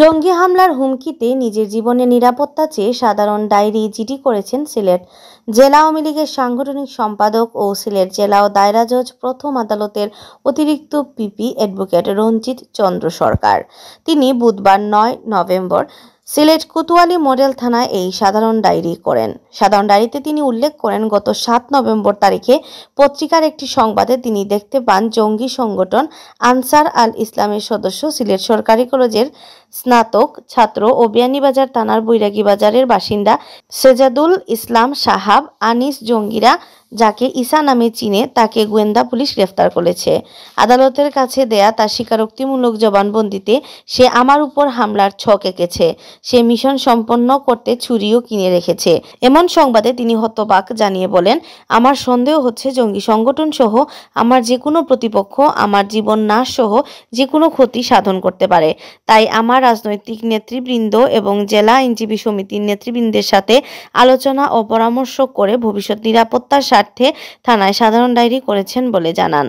জঙ্গি হামলার হুমকিতে নিজের জীবনের নিরাপত্তা চেয়ে সাধারণ ডায়েরি জিডি করেছেন সিলেট জেলা আওয়ামী লীগের সাংগঠনিক সম্পাদক ও সিলেট জেলা ও দায়রা জজ প্রথম আদালতের অতিরিক্ত পিপি অ্যাডভোকেট রঞ্জিত চন্দ্র সরকার তিনি বুধবার নয় নভেম্বর সিলেট কুতুয়ালি মডেল থানায় এই সাধারণ ডায়েরি করেন সাধারণ ডায়েরিতে তিনি উল্লেখ করেন গত সাত নভেম্বর তারিখে পত্রিকার একটি সংবাদে তিনি দেখতে পান জঙ্গি সংগঠন আনসার আল ইসলামের সদস্য সিলেট সরকারি কলেজের স্নাতক ছাত্র ও বিয়ানীবাজার থানার বৈরাগী বাজারের বাসিন্দা সেজাদুল ইসলাম সাহাব আনিস জঙ্গিরা যাকে ইসা নামে চিনে তাকে গোয়েন্দা পুলিশ গ্রেফতার করেছে আদালতের কাছে দেয়া তার স্বীকারোক্তিমূলক জবানবন্দিতে সে আমার উপর হামলার ছক এঁকেছে সে মিশন সম্পন্ন করতে ছুরিও কিনে রেখেছে এমন সংবাদে তিনি হতবাক জানিয়ে বলেন আমার সন্দেহ হচ্ছে জঙ্গি সংগঠন সহ আমার যে কোনো প্রতিপক্ষ আমার জীবন নাশ সহ যে কোনো ক্ষতি সাধন করতে পারে তাই আমার রাজনৈতিক নেতৃবৃন্দ এবং জেলা আইনজীবী সমিতির নেতৃবৃন্দের সাথে আলোচনা ও পরামর্শ করে ভবিষ্যৎ নিরাপত্তার স্বার্থে থানায় সাধারণ ডায়েরি করেছেন বলে জানান